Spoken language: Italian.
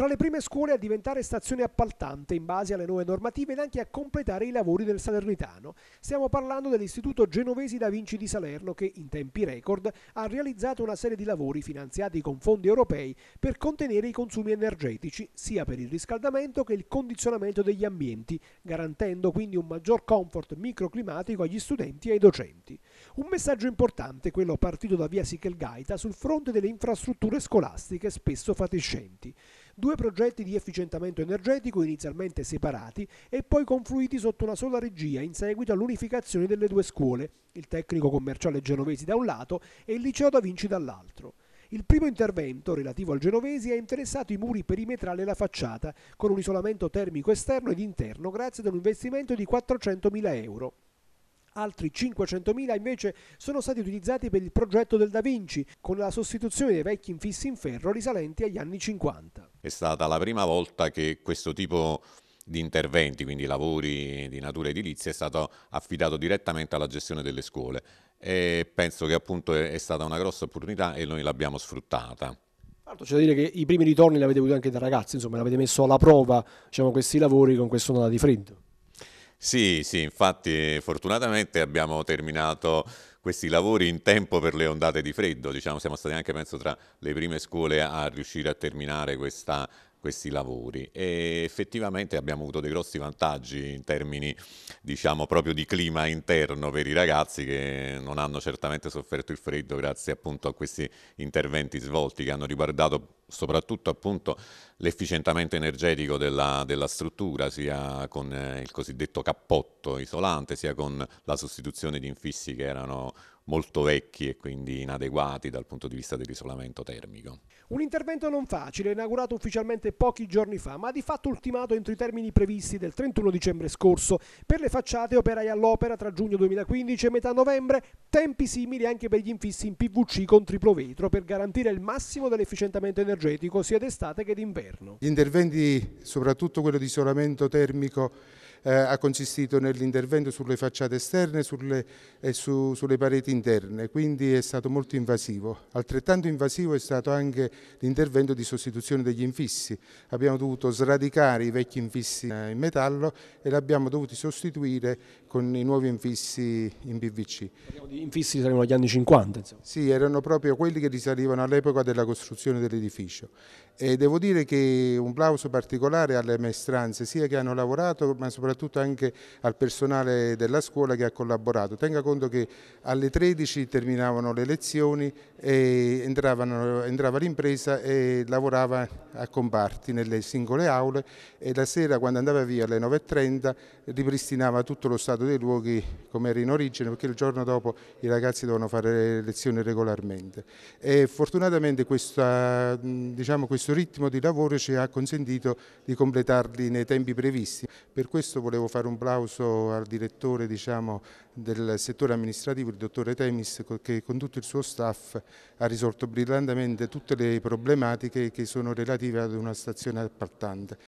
tra le prime scuole a diventare stazione appaltante in base alle nuove normative ed anche a completare i lavori del Salernitano. Stiamo parlando dell'Istituto Genovesi Da Vinci di Salerno che in tempi record ha realizzato una serie di lavori finanziati con fondi europei per contenere i consumi energetici sia per il riscaldamento che il condizionamento degli ambienti, garantendo quindi un maggior comfort microclimatico agli studenti e ai docenti. Un messaggio importante quello partito da via Sichelgaita sul fronte delle infrastrutture scolastiche spesso fatiscenti due progetti di efficientamento energetico inizialmente separati e poi confluiti sotto una sola regia in seguito all'unificazione delle due scuole, il tecnico commerciale genovesi da un lato e il liceo da Vinci dall'altro. Il primo intervento, relativo al genovesi, ha interessato i muri perimetrali e la facciata, con un isolamento termico esterno ed interno grazie ad un investimento di 400.000 euro. Altri 500.000 invece sono stati utilizzati per il progetto del Da Vinci, con la sostituzione dei vecchi infissi in ferro risalenti agli anni 50 è stata la prima volta che questo tipo di interventi, quindi lavori di natura edilizia, è stato affidato direttamente alla gestione delle scuole e penso che appunto è, stata una grossa opportunità e noi l'abbiamo sfruttata. c'è da dire che i primi ritorni li avete avuti anche da ragazzi, insomma, l'avete messo alla prova diciamo, questi lavori con questo nodo di freddo. Sì, sì, infatti fortunatamente abbiamo terminato questi lavori in tempo per le ondate di freddo, diciamo, siamo stati anche penso tra le prime scuole a riuscire a terminare questa questi lavori e effettivamente abbiamo avuto dei grossi vantaggi in termini diciamo proprio di clima interno per i ragazzi che non hanno certamente sofferto il freddo grazie appunto a questi interventi svolti che hanno riguardato soprattutto appunto l'efficientamento energetico della, della, struttura sia con eh, il cosiddetto cappotto isolante sia con la sostituzione di infissi che erano molto vecchi e quindi inadeguati dal punto di vista dell'isolamento termico. Un intervento non facile, inaugurato ufficialmente pochi giorni fa, ma di fatto ultimato entro i termini previsti del 31 dicembre scorso. Per le facciate operai all'opera tra giugno 2015 e metà novembre, tempi simili anche per gli infissi in PVC con triplo vetro per garantire il massimo dell'efficientamento energetico sia d'estate che d'inverno. Gli interventi, soprattutto quello di isolamento termico, eh, ha consistito nell'intervento sulle facciate esterne sulle, e eh, su, sulle pareti interne, quindi è stato molto invasivo. Altrettanto invasivo è stato anche l'intervento di sostituzione degli infissi. Abbiamo dovuto sradicare i vecchi infissi eh, in metallo e li abbiamo dovuti sostituire con i nuovi infissi in PVC. Gli infissi risalivano agli anni 50? Insomma. Sì, erano proprio quelli che risalivano all'epoca della costruzione dell'edificio. E devo dire che un plauso particolare alle maestranze, sia che hanno lavorato ma soprattutto soprattutto anche al personale della scuola che ha collaborato. Tenga conto che alle 13 terminavano le lezioni e entrava l'impresa e lavorava a comparti nelle singole aule e la sera quando andava via alle 9.30 ripristinava tutto lo stato dei luoghi come era in origine perché il giorno dopo i ragazzi dovevano fare lezioni regolarmente. E fortunatamente questa, diciamo, questo ritmo di lavoro ci ha consentito di completarli nei tempi previsti. Per questo questo volevo fare un plauso al direttore diciamo, del settore amministrativo, il dottore Temis, che con tutto il suo staff ha risolto brillantemente tutte le problematiche che sono relative ad una stazione appaltante.